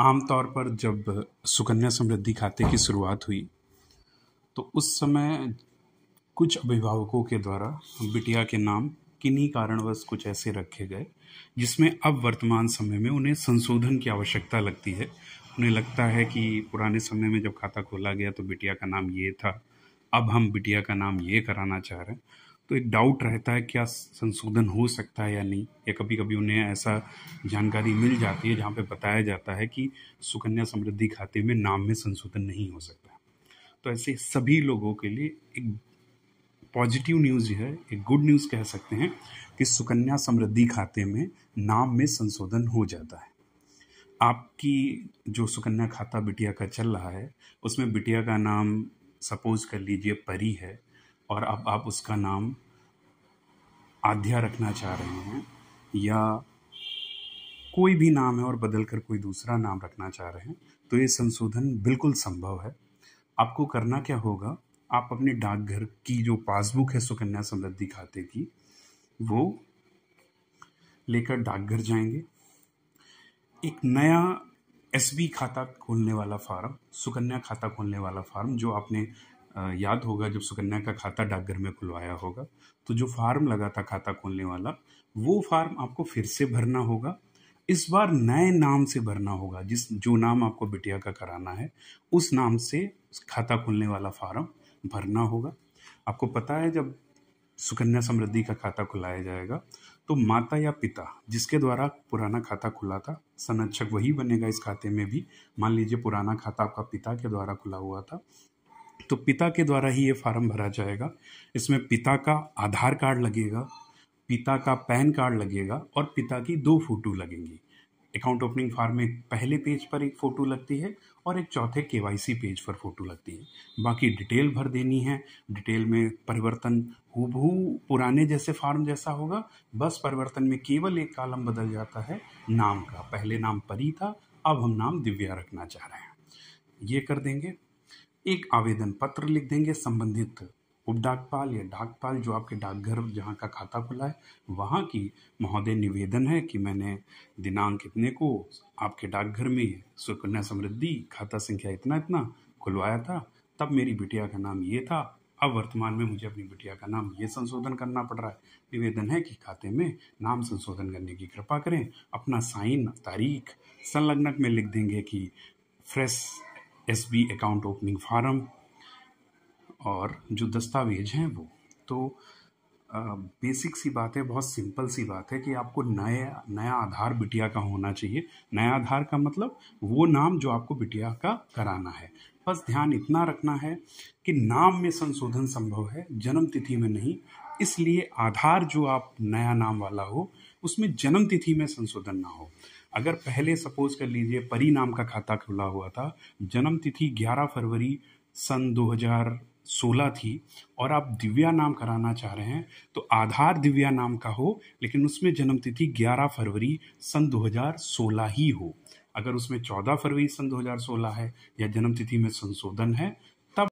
आमतौर पर जब सुकन्या समृद्धि खाते की शुरुआत हुई तो उस समय कुछ अभिभावकों के द्वारा बिटिया के नाम किन्हीं कारणवश कुछ ऐसे रखे गए जिसमें अब वर्तमान समय में उन्हें संशोधन की आवश्यकता लगती है उन्हें लगता है कि पुराने समय में जब खाता खोला गया तो बिटिया का नाम ये था अब हम बिटिया का नाम ये कराना चाह रहे हैं तो एक डाउट रहता है क्या संशोधन हो सकता है या नहीं या कभी कभी उन्हें ऐसा जानकारी मिल जाती है जहाँ पे बताया जाता है कि सुकन्या समृद्धि खाते में नाम में संशोधन नहीं हो सकता तो ऐसे सभी लोगों के लिए एक पॉजिटिव न्यूज़ है एक गुड न्यूज़ कह सकते हैं कि सुकन्या समृद्धि खाते में नाम में संशोधन हो जाता है आपकी जो सुकन्या खाता बिटिया का चल रहा है उसमें बिटिया का नाम सपोज कर लीजिए परी है और अब आप उसका नाम आध्या रखना चाह रहे हैं या कोई भी नाम है और बदल कर कोई दूसरा नाम रखना चाह रहे हैं तो ये संशोधन बिल्कुल संभव है आपको करना क्या होगा आप अपने डाकघर की जो पासबुक है सुकन्या समृद्धि खाते की वो लेकर डाकघर जाएंगे एक नया एस खाता खोलने वाला फार्म सुकन्या खाता खोलने वाला फार्म जो आपने याद होगा जब सुकन्या का खाता डाकघर में खुलवाया होगा तो जो फार्म लगा था खाता खोलने वाला वो फार्म आपको फिर से भरना होगा इस बार नए नाम से भरना होगा जिस जो नाम आपको बिटिया का कराना है उस नाम से खाता खोलने वाला फार्म भरना होगा आपको पता है जब सुकन्या समृद्धि का खाता खुलाया जाएगा तो माता या पिता जिसके द्वारा पुराना खाता खुला था संरक्षक वही बनेगा इस खाते में भी मान लीजिए पुराना खाता आपका पिता के द्वारा खुला हुआ था तो पिता के द्वारा ही ये फार्म भरा जाएगा इसमें पिता का आधार कार्ड लगेगा पिता का पैन कार्ड लगेगा और पिता की दो फोटो लगेंगी अकाउंट ओपनिंग फार्म में पहले पेज पर एक फ़ोटो लगती है और एक चौथे केवाईसी पेज पर फ़ोटो लगती है बाकी डिटेल भर देनी है डिटेल में परिवर्तन हु पुराने जैसे फार्म जैसा होगा बस परिवर्तन में केवल एक कालम बदल जाता है नाम का पहले नाम परी था अब हम नाम दिव्या रखना चाह रहे हैं ये कर देंगे एक आवेदन पत्र लिख देंगे संबंधित उपडाकपाल या डाकपाल जो आपके डाकघर जहाँ का खाता खुला है वहाँ की महोदय निवेदन है कि मैंने दिनांक इतने को आपके डाकघर में सुकन्या समृद्धि खाता संख्या इतना इतना खुलवाया था तब मेरी बिटिया का नाम ये था अब वर्तमान में मुझे अपनी बिटिया का नाम ये संशोधन करना पड़ रहा है निवेदन है कि खाते में नाम संशोधन करने की कृपा करें अपना साइन तारीख संलग्नक में लिख देंगे कि fresh S B account opening form और जो दस्तावेज हैं वो तो बेसिक सी बात है बहुत सिंपल सी बात है कि आपको नए नया आधार बिटिया का होना चाहिए नया आधार का मतलब वो नाम जो आपको बिटिया का कराना है बस ध्यान इतना रखना है कि नाम में संशोधन संभव है जन्म तिथि में नहीं इसलिए आधार जो आप नया नाम वाला हो उसमें जन्म तिथि में संशोधन ना हो अगर पहले सपोज कर लीजिए परी नाम का खाता खुला हुआ था जन्म तिथि 11 फरवरी सन 2016 थी और आप दिव्या नाम कराना चाह रहे हैं तो आधार दिव्या नाम का हो लेकिन उसमें जन्म तिथि 11 फरवरी सन 2016 ही हो अगर उसमें 14 फरवरी सन 2016 है या जन्म तिथि में संशोधन है